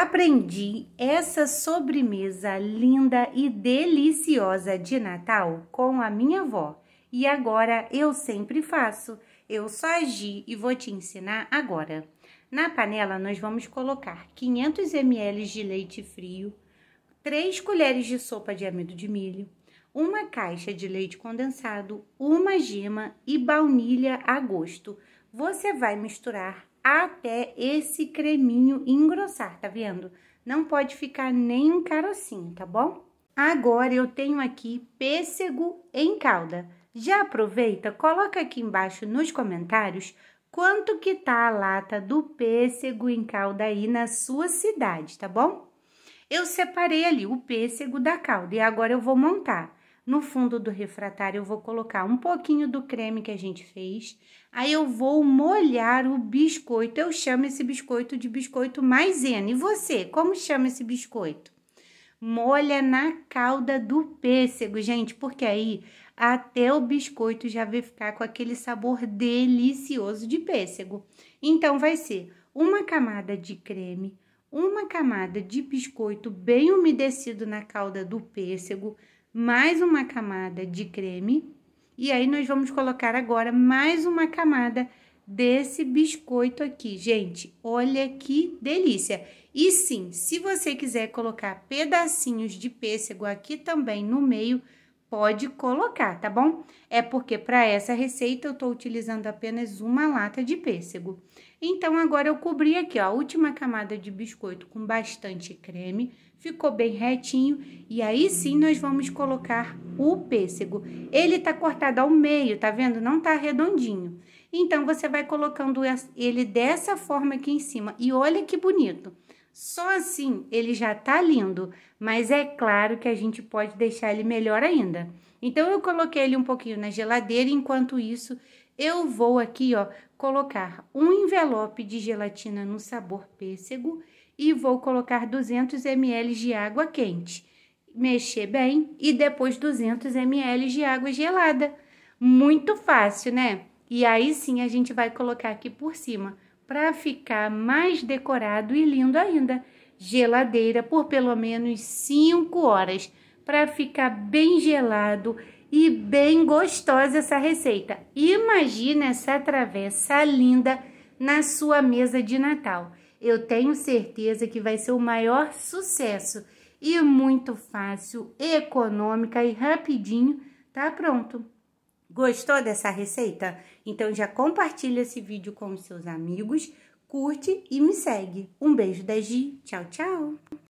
aprendi essa sobremesa linda e deliciosa de Natal com a minha avó e agora eu sempre faço. Eu só agi e vou te ensinar agora. Na panela nós vamos colocar 500 ml de leite frio, 3 colheres de sopa de amido de milho, uma caixa de leite condensado, uma gema e baunilha a gosto. Você vai misturar até esse creminho engrossar, tá vendo? Não pode ficar nem um carocinho, tá bom? Agora eu tenho aqui pêssego em calda. Já aproveita, coloca aqui embaixo nos comentários quanto que tá a lata do pêssego em calda aí na sua cidade, tá bom? Eu separei ali o pêssego da calda e agora eu vou montar. No fundo do refratário eu vou colocar um pouquinho do creme que a gente fez. Aí eu vou molhar o biscoito. Eu chamo esse biscoito de biscoito maisena. E você, como chama esse biscoito? Molha na calda do pêssego, gente, porque aí até o biscoito já vai ficar com aquele sabor delicioso de pêssego. Então vai ser uma camada de creme, uma camada de biscoito bem umedecido na calda do pêssego, mais uma camada de creme. E aí, nós vamos colocar agora mais uma camada desse biscoito aqui. Gente, olha que delícia! E sim, se você quiser colocar pedacinhos de pêssego aqui também no meio, pode colocar, tá bom? É porque para essa receita eu estou utilizando apenas uma lata de pêssego. Então, agora eu cobri aqui ó, a última camada de biscoito com bastante creme, ficou bem retinho e aí sim nós vamos colocar o pêssego. Ele tá cortado ao meio, tá vendo? Não tá redondinho. Então, você vai colocando ele dessa forma aqui em cima e olha que bonito. Só assim ele já tá lindo, mas é claro que a gente pode deixar ele melhor ainda. Então eu coloquei ele um pouquinho na geladeira, enquanto isso eu vou aqui, ó, colocar um envelope de gelatina no sabor pêssego e vou colocar 200 ml de água quente. Mexer bem e depois 200 ml de água gelada. Muito fácil, né? E aí sim a gente vai colocar aqui por cima para ficar mais decorado e lindo ainda. Geladeira por pelo menos 5 horas para ficar bem gelado e bem gostosa essa receita. Imagina essa travessa linda na sua mesa de Natal. Eu tenho certeza que vai ser o maior sucesso e muito fácil, econômica e rapidinho, tá pronto. Gostou dessa receita? Então já compartilha esse vídeo com os seus amigos, curte e me segue. Um beijo da Gi, tchau, tchau!